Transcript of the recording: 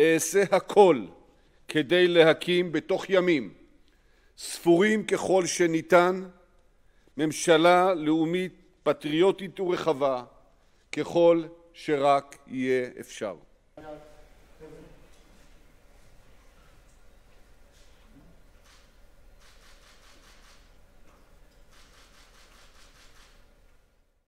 אעשה הכל כדי להקים בתוך ימים ספורים ככל שניתן ממשלה לאומית פטריוטית ורחבה ככל שרק יהיה אפשר.